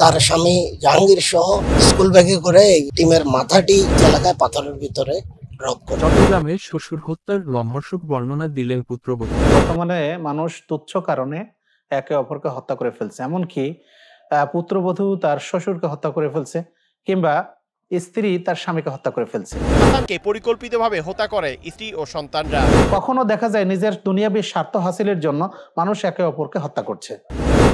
তার স্বামী জাহাঙ্গীর সহ স্কুল ব্যাগে করে এই টিমের মাথাটি এলাকায় পাথরের ভিতরে চট্টগ্রামে শ্বশুর হত্যার রহস্যক বর্ণনা দিলেন পুত্রবধূ বর্তমানে মানুষ তুচ্ছ কারণে একে অপরকে হত্যা করে ফেলছে এমনকি পুত্রবধূ তার শ্বশুরকে হত্যা করে ফেলছে কিংবা স্ত্রী তার স্বামীকে হত্যা করে ফেলছে সন্তানকে পরিকল্পিতভাবে হত্যা করে স্ত্রী ও সন্তানরা কখনো দেখা যায় নিজের দুনিয়াবী স্বার্থ হাসিলের জন্য মানুষ একে অপরকে হত্যা করছে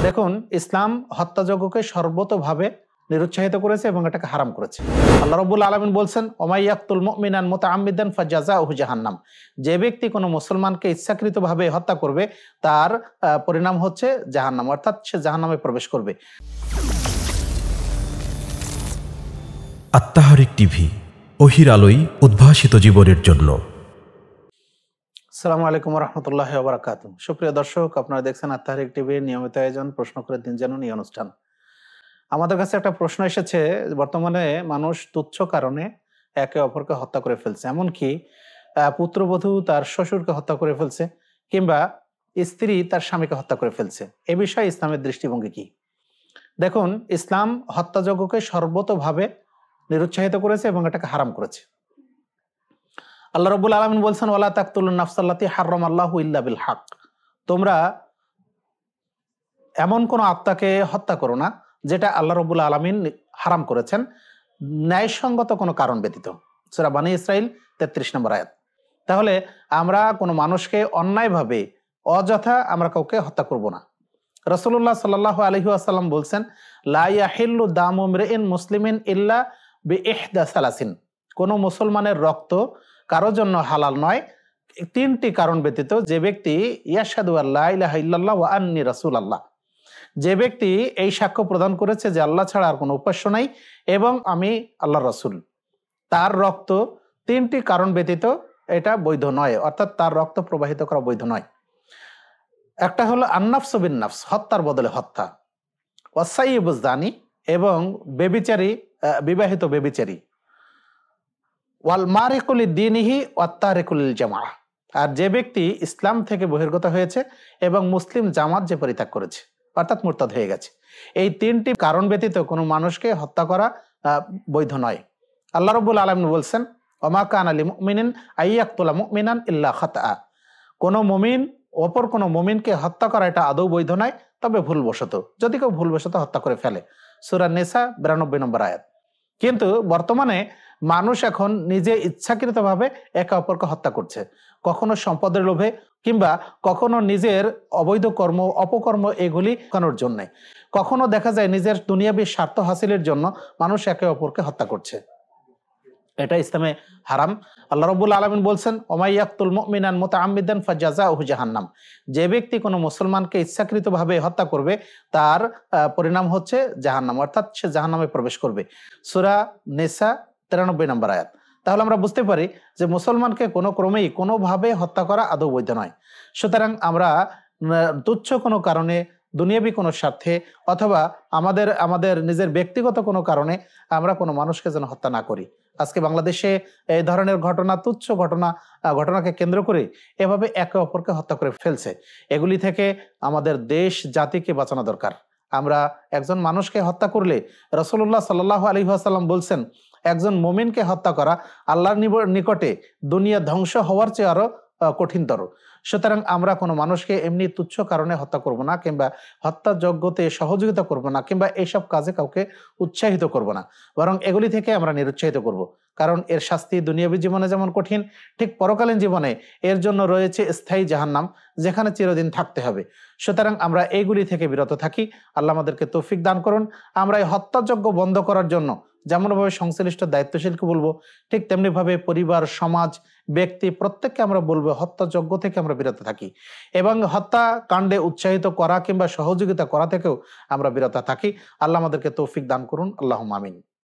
দেখুন ইসলাম হত্যাযজ্ঞকে সর্বতভাবে নিরুৎসাহিত করেছে এবং এটাকে হারাম করেছে আল্লাহ রবুল আলমিন বলছেন ওমাইয়াক্তুল মিনান মোতা আমিদান ফাজাজা ও জাহান্নাম যে ব্যক্তি কোনো মুসলমানকে ইচ্ছাকৃতভাবে হত্যা করবে তার পরিণাম হচ্ছে জাহান্নাম অর্থাৎ সে জাহান্নামে প্রবেশ করবে আত্মাহারিক টিভি অহির আলোয় উদ্ভাসিত জীবনের জন্য সালামু আলাইকুম রহমতুল্লাহ আবরাকাত সুপ্রিয় দর্শক আপনারা দেখছেন আত্মহারিক টিভির নিয়মিত আয়োজন প্রশ্ন করে দিন জানুন এই অনুষ্ঠান আমাদের কাছে একটা প্রশ্ন এসেছে বর্তমানে মানুষ তুচ্ছ কারণে একে অপরকে হত্যা করে ফেলছে এমনকি পুত্রবধূ তার শ্বশুরকে হত্যা করে ফেলছে কিংবা স্ত্রী তার স্বামীকে হত্যা করে ফেলছে এ বিষয়ে ইসলামের দৃষ্টিভঙ্গি কি দেখুন ইসলাম হত্যাযজ্ঞকে সর্বতভাবে নিরুৎসাহিত করেছে এবং এটাকে হারাম করেছে আল্লাহ রবুল আলমিন বলছেন ওলা তাকতুল নাফসাল্লাতি হারম আল্লাহ ইল্লা বিল হাক তোমরা এমন কোনো আত্মাকে হত্যা করো না যেটা আল্লাহ রবুল আলমিন হারাম করেছেন ন্যায়সঙ্গত কোনো কারণ ব্যতীত সেরা বানী ইসরাইল তেত্রিশ নম্বর আয়াত তাহলে আমরা কোনো মানুষকে অন্যায়ভাবে অযথা আমরা কাউকে হত্যা করব না রসুল্লাহ সাল্লাহ আলহি আসাল্লাম বলছেন লাইয়াহিল্লু দাম মুসলিমিন ইল্লা বি এহদা সালাসিন কোনো মুসলমানের রক্ত কারো জন্য হালাল নয় তিনটি কারণ ব্যতীত যে ব্যক্তি ইয়াসাদু আল্লাহ ইল্লাহ ও আন্নি রাসুল আল্লাহ যে ব্যক্তি এই সাক্ষ্য প্রদান করেছে যে আল্লাহ ছাড়া আর কোনো উপাস্য নাই এবং আমি আল্লাহ রসুল তার রক্ত তিনটি কারণ ব্যতীত এটা বৈধ নয় অর্থাৎ তার রক্ত প্রবাহিত করা বৈধ নয় একটা হলো আন্নাফস বিন্নাফস হত্যার বদলে হত্যা বুজদানি এবং বেবিচারী বিবাহিত বেবিচারী ওয়াল মারেকুল দিনহি ওয়াত্তারিকুল জামা আর যে ব্যক্তি ইসলাম থেকে বহির্গত হয়েছে এবং মুসলিম জামাত যে পরিত্যাগ করেছে অর্থাৎ মোরতাদ হয়ে গেছে এই তিনটি কারণ ব্যতীত কোনো মানুষকে হত্যা করা বৈধ নয় আল্লাহ রবুল আলম বলছেন ওমা কান আলী মুমিনিন আইয়াকুল্লা মুমিনান ইল্লা খত কোনো মুমিন অপর কোনো মুমিনকে হত্যা করা এটা আদৌ বৈধ নয় তবে ভুলবশত যদি কেউ ভুলবশত হত্যা করে ফেলে সুরা নেশা বিরানব্বই নম্বর আয়াত কিন্তু বর্তমানে মানুষ এখন নিজে ইচ্ছাকৃতভাবে একে অপরকে হত্যা করছে কখনো সম্পদের লোভে কিংবা কখনো নিজের অবৈধ কর্ম অপকর্ম এগুলি কানোর জন্যে কখনো দেখা যায় নিজের দুনিয়াবি স্বার্থ হাসিলের জন্য মানুষ একে অপরকে হত্যা করছে এটা ইসলামে হারাম আল্লাহ রবুল আলমিন বলছেন ওমাইয়াকুল মিনান আমিদান ফাজাজা ওহ জাহান্নাম যে ব্যক্তি কোনো মুসলমানকে ইচ্ছাকৃতভাবে হত্যা করবে তার পরিণাম হচ্ছে জাহান্নাম অর্থাৎ সে জাহান্নামে প্রবেশ করবে সুরা নেসা তিরানব্বই নম্বর আয়াত তাহলে আমরা বুঝতে পারি যে মুসলমানকে কোনো ক্রমেই কোনোভাবে হত্যা করা আদৌ বৈধ নয় সুতরাং আমরা তুচ্ছ কোনো কারণে দুনিয়াবি কোনো স্বার্থে অথবা আমাদের আমাদের নিজের ব্যক্তিগত কোনো কারণে আমরা কোনো মানুষকে যেন হত্যা না করি আজকে বাংলাদেশে এই ধরনের ঘটনা তুচ্ছ ঘটনা ঘটনাকে কেন্দ্র করে এভাবে একে অপরকে হত্যা করে ফেলছে এগুলি থেকে আমাদের দেশ জাতিকে বাঁচানো দরকার আমরা একজন মানুষকে হত্যা করলে রসুল্লাহ সাল্লাহ আলী আসাল্লাম বলছেন একজন মোমেনকে হত্যা করা আল্লাহর নিকটে দুনিয়া ধ্বংস হওয়ার চেয়ে আরো কঠিনতর সুতরাং আমরা কোনো মানুষকে এমনি তুচ্ছ কারণে হত্যা করব না কিংবা হত্যাযজ্ঞতে সহযোগিতা করব না কিংবা এইসব কাজে কাউকে উৎসাহিত করব না বরং এগুলি থেকে আমরা নিরুৎসাহিত করব। কারণ এর শাস্তি দুনিয়াবী জীবনে যেমন কঠিন ঠিক পরকালীন জীবনে এর জন্য রয়েছে স্থায়ী জাহান্নাম যেখানে চিরদিন থাকতে হবে সুতরাং আমরা এইগুলি থেকে বিরত থাকি আল্লাহ আমাদেরকে তৌফিক দান করুন আমরা এই হত্যাযজ্ঞ বন্ধ করার জন্য যেমনভাবে সংশ্লিষ্ট দায়িত্বশীলকে বলবো ঠিক তেমনিভাবে পরিবার সমাজ ব্যক্তি প্রত্যেককে আমরা বলবো যজ্ঞ থেকে আমরা বিরত থাকি এবং হত্যাকাণ্ডে উৎসাহিত করা কিংবা সহযোগিতা করা থেকেও আমরা বিরত থাকি আল্লাহ আমাদেরকে তৌফিক দান করুন আল্লাহ মামিন